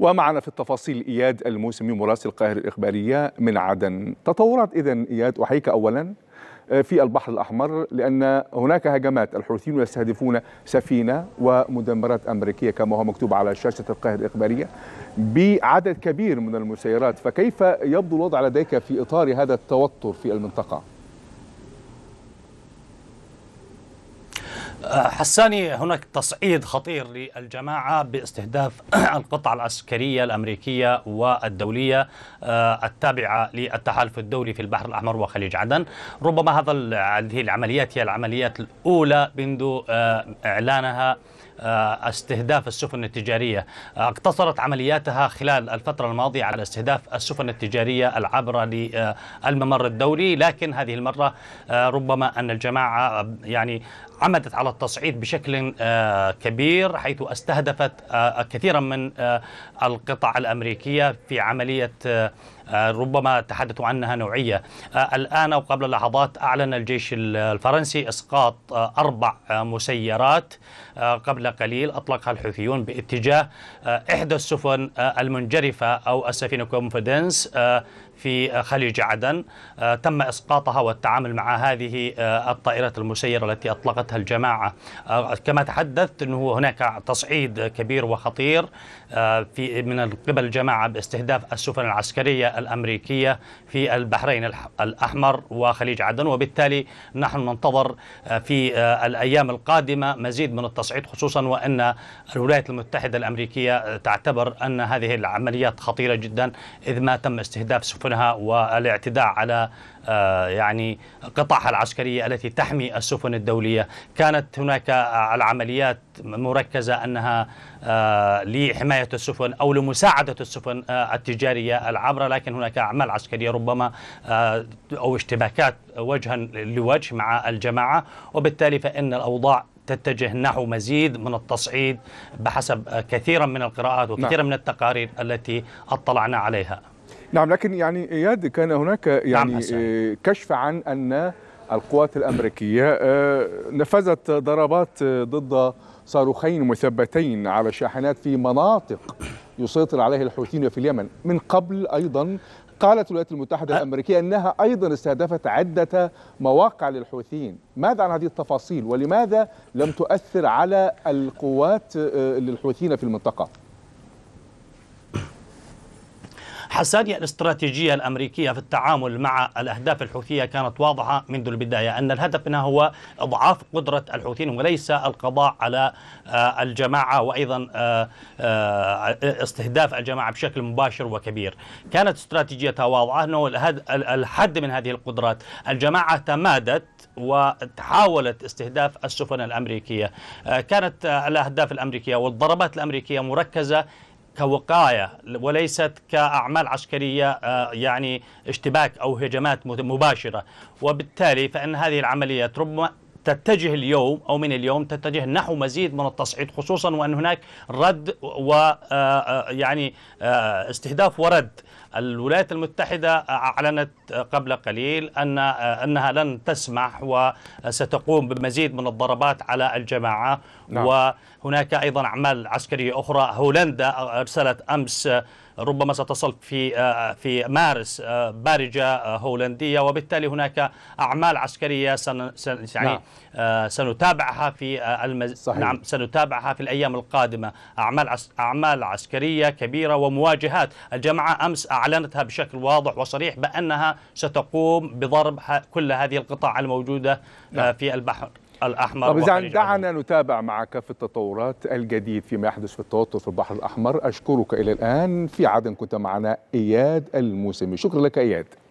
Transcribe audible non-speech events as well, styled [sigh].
ومعنا في التفاصيل إياد الموسمي مراسل القاهرة الإخبارية من عدن تطورات إذا إياد أحييك أولا آه، في البحر الأحمر لأن هناك هجمات الحوثيون يستهدفون سفينة ومدمرات أمريكية كما هو مكتوب على شاشة القاهرة الإخبارية بعدد كبير من المسيرات فكيف يبدو الوضع لديك في إطار هذا التوتر في المنطقة؟ حساني هناك تصعيد خطير للجماعة باستهداف [clears throat] القطع العسكرية الأمريكية والدولية آه، التابعة للتحالف الدولي في البحر الأحمر وخليج عدن ربما هذا هذه العمليات هي العمليات الأولى منذ آه، إعلانها آه، استهداف السفن التجارية اقتصرت عملياتها خلال الفترة الماضية على استهداف السفن التجارية العابرة للممر الدولي لكن هذه المرة ربما أن الجماعة يعني عمدت على على التصعيد بشكل آه، كبير حيث استهدفت آه، كثيرا من آه، القطع الامريكيه في عمليه آه، ربما تحدثوا عنها نوعية آه، الآن أو قبل لحظات أعلن الجيش الفرنسي إسقاط آه، أربع مسيرات قبل قليل أطلقها الحوثيون باتجاه إحدى السفن المنجرفة أو السفينة كونفيدنس في خليج عدن تم إسقاطها والتعامل مع هذه الطائرات المسيرة التي أطلقتها الجماعة كما تحدثت أنه هناك تصعيد كبير وخطير في من قبل الجماعة باستهداف السفن العسكرية الأمريكية في البحرين الأحمر وخليج عدن وبالتالي نحن ننتظر آه، في آه، الأيام القادمة مزيد من التصعيد خصوصا وأن الولايات المتحدة الأمريكية آه، تعتبر أن هذه العمليات خطيرة جدا إذ ما تم استهداف سفنها والاعتداء على آه، يعني قطعها العسكرية التي تحمي السفن الدولية كانت هناك آه، العمليات مركزة أنها آه، لحماية السفن أو لمساعدة السفن التجارية العبرة لكن هناك أعمال عسكرية ربما أو اشتباكات وجها لوجه مع الجماعة وبالتالي فإن الأوضاع تتجه نحو مزيد من التصعيد بحسب كثيرا من القراءات وكثيرا نعم. من التقارير التي اطلعنا عليها نعم لكن يعني اياد كان هناك نعم، يعني نعم كشف عن ان القوات الامريكيه آه، نفذت ضربات آه، ضد صاروخين مثبتين على شاحنات في مناطق يسيطر عليها الحوثيين في اليمن من قبل ايضا قالت الولايات المتحدة الأمريكية أنها أيضا استهدفت عدة مواقع للحوثيين ماذا عن هذه التفاصيل ولماذا لم تؤثر على القوات للحوثيين في المنطقة؟ حساسية الاستراتيجية الأمريكية في التعامل مع الأهداف الحوثية كانت واضحة منذ البداية أن الهدف منها هو إضعاف قدرة الحوثيين وليس القضاء على آه، الجماعة وأيضا آه، آه، استهداف الجماعة بشكل مباشر وكبير كانت استراتيجيتها واضحة أنه الحد من هذه القدرات الجماعة تمادت وتحاولت استهداف السفن الأمريكية كانت الأهداف الأمريكية والضربات الأمريكية مركزة كوقاية وليست كأعمال عسكرية آه، يعني اشتباك أو هجمات مباشرة وبالتالي فإن هذه العمليات ربما تتجه اليوم أو من اليوم تتجه نحو مزيد من التصعيد خصوصا وأن هناك رد و آه، آه، يعني آه، استهداف ورد الولايات المتحدة أعلنت قبل قليل أن أنها لن تسمح وستقوم بمزيد من الضربات على الجماعة نعم. وهناك أيضا أعمال عسكرية أخرى هولندا أرسلت أمس ربما ستصل في آه، في مارس آه، بارجه آه، هولنديه وبالتالي هناك اعمال عسكريه سن يعني نعم. سنتابعها في المز... صحيح. نعم سنتابعها في الايام القادمه اعمال عس... اعمال عسكريه كبيره ومواجهات الجماعه امس اعلنتها بشكل واضح وصريح بانها ستقوم بضرب كل هذه القطع الموجوده نعم. في البحر الاحمر طب اذا دعنا نتابع معك في التطورات الجديد فيما يحدث في التوتر في البحر الاحمر اشكرك الى الان في عدن كنت معنا اياد الموسمي شكرا لك اياد